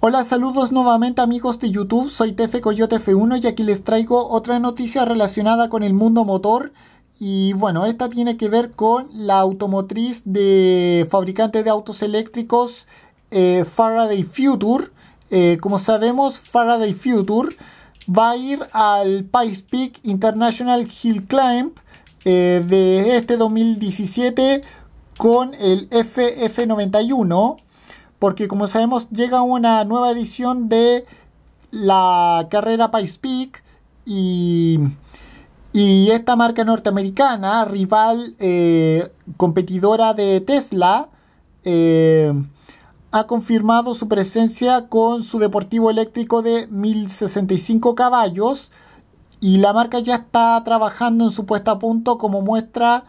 Hola, saludos nuevamente amigos de YouTube, soy Tefe Coyote F1 y aquí les traigo otra noticia relacionada con el mundo motor. Y bueno, esta tiene que ver con la automotriz de fabricante de autos eléctricos eh, Faraday Future. Eh, como sabemos, Faraday Future va a ir al Pikes Peak International Hill Climb eh, de este 2017 con el FF91 porque como sabemos llega una nueva edición de la carrera Pice Peak y, esta marca norteamericana, rival eh, competidora de Tesla, eh, ha confirmado su presencia con su deportivo eléctrico de 1065 caballos y la marca ya está trabajando en su puesta a punto como muestra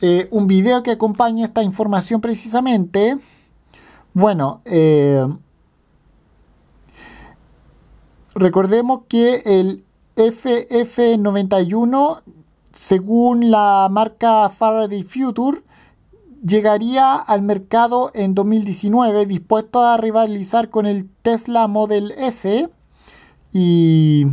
eh, un video que acompaña esta información precisamente. Bueno, eh, recordemos que el FF91, según la marca Faraday Future, llegaría al mercado en 2019 dispuesto a rivalizar con el Tesla Model S y,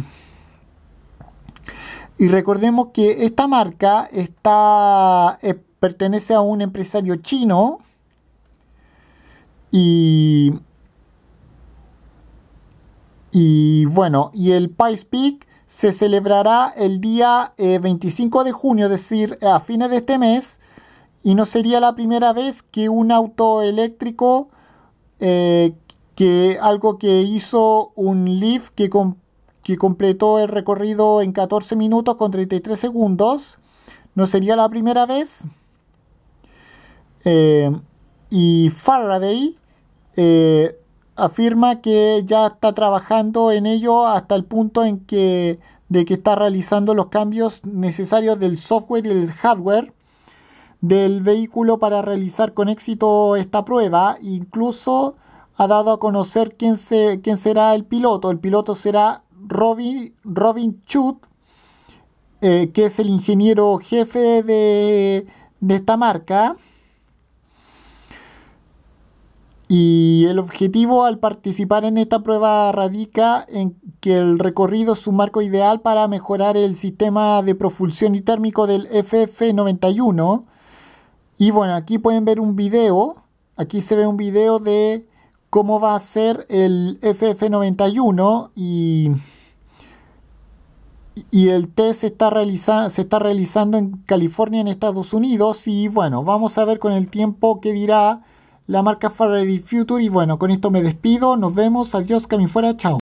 recordemos que esta marca está, eh, pertenece a un empresario chino y, bueno, y el Pice Peak se celebrará el día 25 eh, de junio, es decir, a fines de este mes, y no sería la primera vez que un auto eléctrico, eh, que algo que hizo un Leaf que, que completó el recorrido en 14 minutos con 33 segundos, no sería la primera vez. Eh, y Faraday eh, afirma que ya está trabajando en ello hasta el punto en que de que está realizando los cambios necesarios del software y del hardware del vehículo para realizar con éxito esta prueba. Incluso ha dado a conocer quién, será el piloto. El piloto será Robin, Robin eh, que es el ingeniero jefe de esta marca. Y el objetivo al participar en esta prueba radica en que el recorrido es un marco ideal para mejorar el sistema de propulsión y térmico del FF91. Y bueno, aquí pueden ver un video. Aquí se ve un video de cómo va a ser el FF91 y, y el test se está, realizando en California, en Estados Unidos. Y bueno, vamos a ver con el tiempo qué dirá la marca Faraday Future. Y bueno, con esto me despido. Nos vemos. Adiós, que fuera. Chao.